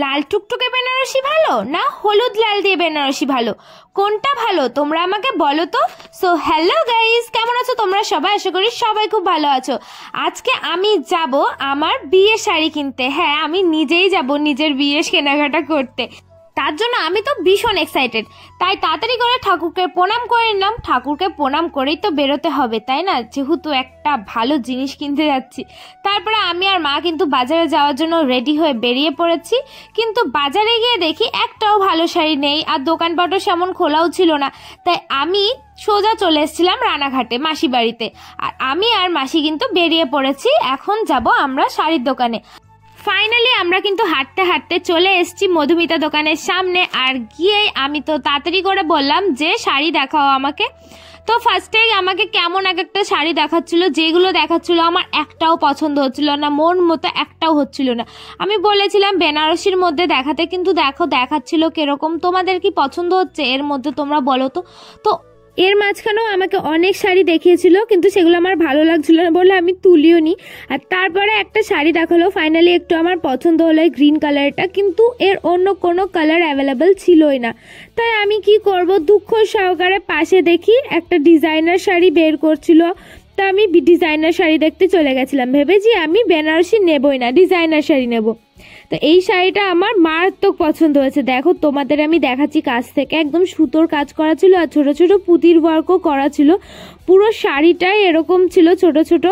লাল টুকটুকে বেনারসি ভালো না হলুদ লাল দিয়ে বেনারসি ভালো কোনটা ভালো তোমরা আমাকে বলো তো সো হ্যালো গাইজ কেমন আছো তোমরা সবাই আশা করি সবাই খুব ভালো আছো আজকে আমি যাব আমার বিয়ে শাড়ি কিনতে হ্যাঁ আমি নিজেই যাব নিজের বিয়ে কেনাকাটা করতে তার জন্য আমি তো ভীষণ এক্সাইটেড তাই তাড়াতাড়ি করে ঠাকুরকে প্রণাম করে নিলাম ঠাকুরকে প্রণাম করেই তো বেরোতে হবে তাই না যেহেতু একটা ভালো জিনিস কিনতে যাচ্ছি তারপরে আমি আর মা কিন্তু বাজারে যাওয়ার জন্য রেডি হয়ে বেরিয়ে পড়েছি কিন্তু বাজারে গিয়ে দেখি একটাও ভালো শাড়ি নেই আর দোকানপাটও সেমন খোলাও ছিল না তাই আমি সোজা চলে এসেছিলাম রানাঘাটে মাসি বাড়িতে আর আমি আর মাসি কিন্তু বেরিয়ে পড়েছি এখন যাব আমরা শাড়ির দোকানে ফাইনালি আমরা কিন্তু হাঁটতে হাঁটতে চলে এসেছি মধুমিতা দোকানের সামনে আর গিয়েই আমি তো তাড়াতাড়ি করে বললাম যে শাড়ি দেখাও আমাকে তো ফার্স্টে আমাকে কেমন এক একটা শাড়ি দেখাচ্ছিল যেগুলো দেখাচ্ছিল আমার একটাও পছন্দ হচ্ছিল না মন মতো একটাও হচ্ছিল না আমি বলেছিলাম বেনারসির মধ্যে দেখাতে কিন্তু দেখো দেখাচ্ছিল কীরকম তোমাদের কি পছন্দ হচ্ছে এর মধ্যে তোমরা বলো তো তো এর মাঝখানেও আমাকে অনেক শাড়ি দেখিয়েছিল কিন্তু সেগুলো আমার ভালো লাগছিল না বলে আমি তুলিও নি আর তারপরে একটা শাড়ি দেখালো ফাইনালি একটু আমার পছন্দ হলো এই গ্রিন কালারটা কিন্তু এর অন্য কোনো কালার অ্যাভেলেবেল ছিলই না তাই আমি কি করব দুঃখ সহকারে পাশে দেখি একটা ডিজাইনার শাড়ি বের করছিল তা আমি ডিজাইনার শাড়ি দেখতে চলে গেছিলাম ভেবেছি আমি বেনারসি নেবই না ডিজাইনার শাড়ি নেবো তো এই শাড়িটা আমার মারাত্মক পছন্দ হয়েছে দেখো তোমাদের আমি দেখাচ্ছি কাজ থেকে একদম সুতোর কাজ করা ছিল আর ছোটো ছোটো পুঁতির ওয়ার্কও করা ছিল পুরো শাড়িটাই এরকম ছিল ছোট ছোট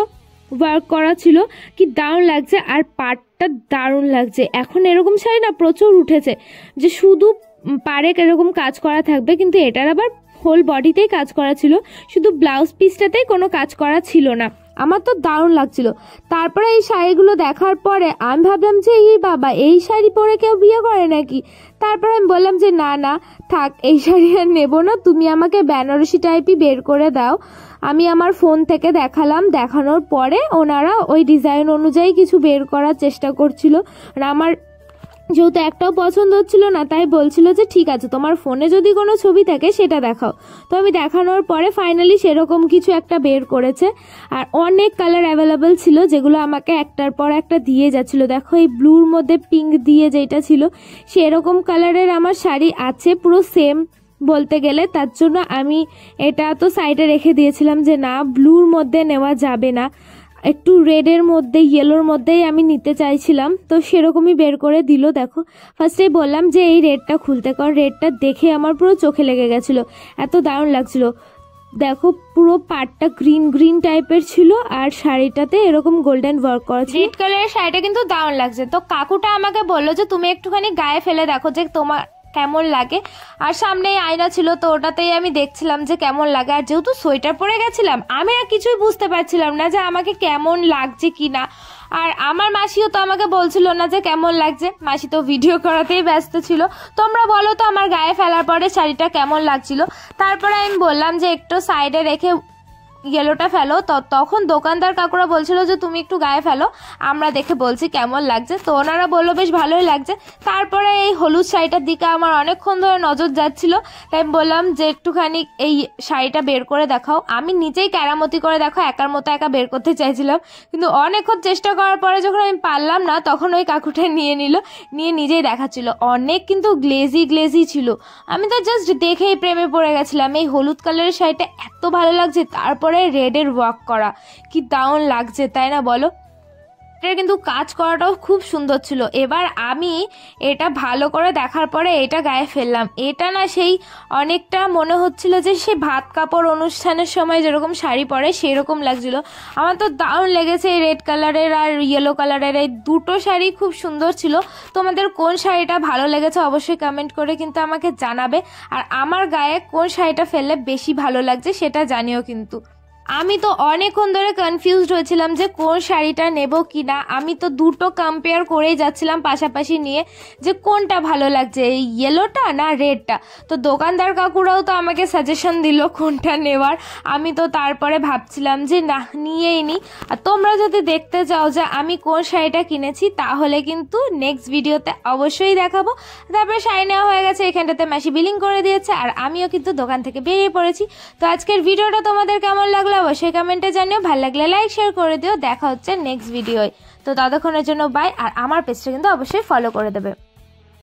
ওয়ার্ক করা ছিল কি দারুণ লাগছে আর পাটটা দারুণ লাগছে এখন এরকম শাড়ি না প্রচুর উঠেছে যে শুধু পারে এরকম কাজ করা থাকবে কিন্তু এটার আবার হোল বডিতেই কাজ করা ছিল শুধু ব্লাউজ পিসটাতেই কোনো কাজ করা ছিল না আমার তো দারুণ লাগছিল তারপরে এই শাড়িগুলো দেখার পরে আমি ভাবলাম যে এই বাবা এই শাড়ি পরে কেউ বিয়ে করে নাকি তারপর আমি বললাম যে না না থাক এই শাড়ি আর নেবো না তুমি আমাকে বেনারসি টাইপই বের করে দাও আমি আমার ফোন থেকে দেখালাম দেখানোর পরে ওনারা ওই ডিজাইন অনুযায়ী কিছু বের করার চেষ্টা করছিল আর আমার যেহেতু একটাও পছন্দ হচ্ছিল না তাই বলছিল যে ঠিক আছে তোমার ফোনে যদি কোনো ছবি থাকে সেটা দেখাও তো আমি দেখানোর পরে ফাইনালি সেরকম কিছু একটা বের করেছে আর অনেক কালার অ্যাভেলেবেল ছিল যেগুলো আমাকে একটার পর একটা দিয়ে যাচ্ছিল দেখো এই ব্লুর মধ্যে পিঙ্ক দিয়ে যেটা ছিল সেরকম কালারের আমার শাড়ি আছে পুরো সেম বলতে গেলে তার জন্য আমি এটা তো সাইডে রেখে দিয়েছিলাম যে না ব্লুর মধ্যে নেওয়া যাবে না একটু রেডের মধ্যে ইয়েলোর মধ্যেই আমি নিতে চাইছিলাম তো সেরকমই বের করে দিল দেখো ফার্স্টেই বললাম যে এই রেডটা খুলতে কারণ রেডটা দেখে আমার পুরো চোখে লেগে গেছিলো এত দারুণ লাগছিলো দেখো পুরো পাটটা গ্রিন গ্রিন টাইপের ছিল আর শাড়িটাতে এরকম গোল্ডেন ওয়ার্ক করা ছিল রেড কালারের শাড়িটা কিন্তু দারুণ লাগছে তো কাকুটা আমাকে বললো যে তুমি একটুখানি গায়ে ফেলে দেখো যে তোমার কেমন লাগে আর সামনেই আয়না ছিল তো ওটাতেই আমি দেখছিলাম যে কেমন লাগে আর যেহেতু সোয়েটার পরে গেছিলাম আমি আর কিছুই বুঝতে পারছিলাম না যে আমাকে কেমন লাগছে কি না আর আমার মাসিও তো আমাকে বলছিল না যে কেমন লাগছে মাসি তো ভিডিও করাতেই ব্যস্ত ছিল তোমরা বলো তো আমার গায়ে ফেলার পরে শাড়িটা কেমন লাগছিল তারপরে আমি বললাম যে একটু সাইডে রেখে ইয়েলোটা ফেলো তো তখন দোকানদার কাকুরা বলছিল যে তুমি একটু গায়ে ফেলো আমরা দেখে বলছি কেমন লাগছে তো ওনারা বললো বেশ ভালোই লাগছে তারপরে এই হলুদ শাড়িটার দিকে আমার অনেকক্ষণ ধরে নজর যাচ্ছিল তাই আমি বললাম যে একটুখানি এই শাড়িটা বের করে দেখাও আমি নিজেই ক্যারামতি করে দেখো একার মতো একা বের করতে চাইছিলাম কিন্তু অনেকক্ষণ চেষ্টা করার পরে যখন আমি পারলাম না তখন ওই কাকুটা নিয়ে নিল নিয়ে নিজেই দেখাচ্ছিল অনেক কিন্তু গ্লেজি গ্লেজি ছিল আমি তো জাস্ট দেখেই প্রেমে পড়ে গেছিলাম এই হলুদ কালারের শাড়িটা এত ভালো লাগছে তারপর করে রেডের ওয়াক করা কি দারুণ লাগছে তাই না বলো এটা কিন্তু কাজ করাটাও খুব সুন্দর ছিল এবার আমি এটা ভালো করে দেখার পরে এটা গায়ে ফেললাম এটা না সেই অনেকটা মনে হচ্ছিল যে সে ভাত কাপড় অনুষ্ঠানের সময় যেরকম শাড়ি পরে সেরকম লাগছিল আমার তো দারুণ লেগেছে এই রেড কালারের আর ইয়েলো কালারের এই দুটো শাড়ি খুব সুন্দর ছিল তোমাদের কোন শাড়িটা ভালো লেগেছে অবশ্যই কমেন্ট করে কিন্তু আমাকে জানাবে আর আমার গায়ে কোন শাড়িটা ফেললে বেশি ভালো লাগছে সেটা জানিও কিন্তু আমি তো অনেকক্ষণ ধরে কনফিউজড হয়েছিলাম যে কোন শাড়িটা নেব কি না আমি তো দুটো কম্পেয়ার করেই যাচ্ছিলাম পাশাপাশি নিয়ে যে কোনটা ভালো লাগছে এই ইয়েলোটা না রেডটা তো দোকানদার কাকুরাও তো আমাকে সাজেশন দিল কোনটা নেওয়ার আমি তো তারপরে ভাবছিলাম যে না নিয়েই নি আর তোমরা যদি দেখতে চাও যে আমি কোন শাড়িটা কিনেছি তাহলে কিন্তু নেক্সট ভিডিওতে অবশ্যই দেখাবো তারপরে শাড়ি নেওয়া হয়ে গেছে এখানটাতে মাসি বিলিং করে দিয়েছে আর আমিও কিন্তু দোকান থেকে বেরিয়ে পড়েছি তো আজকের ভিডিওটা তোমাদের কেমন লাগলো লাগলো অবশ্যই কমেন্টে জানিও ভালো লাগলে লাইক শেয়ার করে দিও দেখা হচ্ছে নেক্সট ভিডিওয় তো ততক্ষণের জন্য বাই আর আমার পেজটা কিন্তু অবশ্যই ফলো করে দেবে